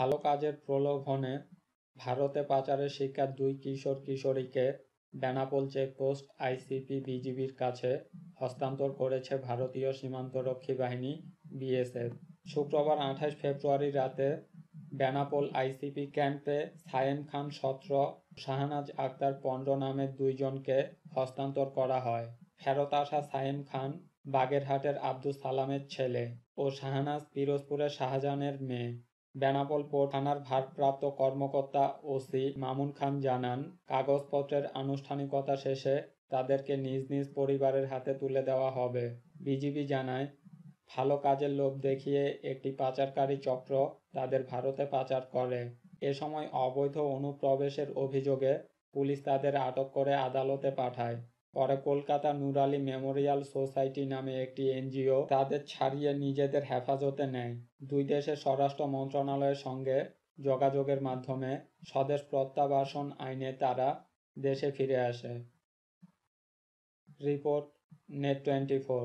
ভালো কাজের প্রলোভনে ভারতে পাচারের শিকার দুই কিশোর কিশোরীকে বেনাপোল চেকপোস্ট আইসিপি বিজিবির কাছে হস্তান্তর করেছে ভারতীয় সীমান্তরক্ষী বাহিনী বিএসএফ শুক্রবার আঠাশ ফেব্রুয়ারি রাতে বেনাপোল আইসিপি ক্যাম্পে সায়েম খান সত্র শাহনাজ আক্তার পণ্ড নামের দুইজনকে হস্তান্তর করা হয় ফেরত আসা সায়েম খান বাগেরহাটের আব্দুল সালামের ছেলে ও শাহনাজ পিরোজপুরের শাহজাহানের মেয়ে পোর্ট থানার ভারপ্রাপ্ত কর্মকর্তা ওসি মামুন খান জানান কাগজপত্রের আনুষ্ঠানিকতা শেষে তাদেরকে নিজ নিজ পরিবারের হাতে তুলে দেওয়া হবে বিজিবি জানায় ভালো কাজের লোভ দেখিয়ে একটি পাচারকারী চক্র তাদের ভারতে পাচার করে এ সময় অবৈধ অনুপ্রবেশের অভিযোগে পুলিশ তাদের আটক করে আদালতে পাঠায় পরে কলকাতা নুরালি মেমোরিয়াল সোসাইটি নামে একটি এনজিও তাদের ছাড়িয়ে নিজেদের হেফাজতে নেয় দুই দেশের স্বরাষ্ট্র মন্ত্রণালয়ের সঙ্গে যোগাযোগের মাধ্যমে স্বদেশ প্রত্যাবাসন আইনে তারা দেশে ফিরে আসে রিপোর্ট নেট টোয়েন্টি ফোর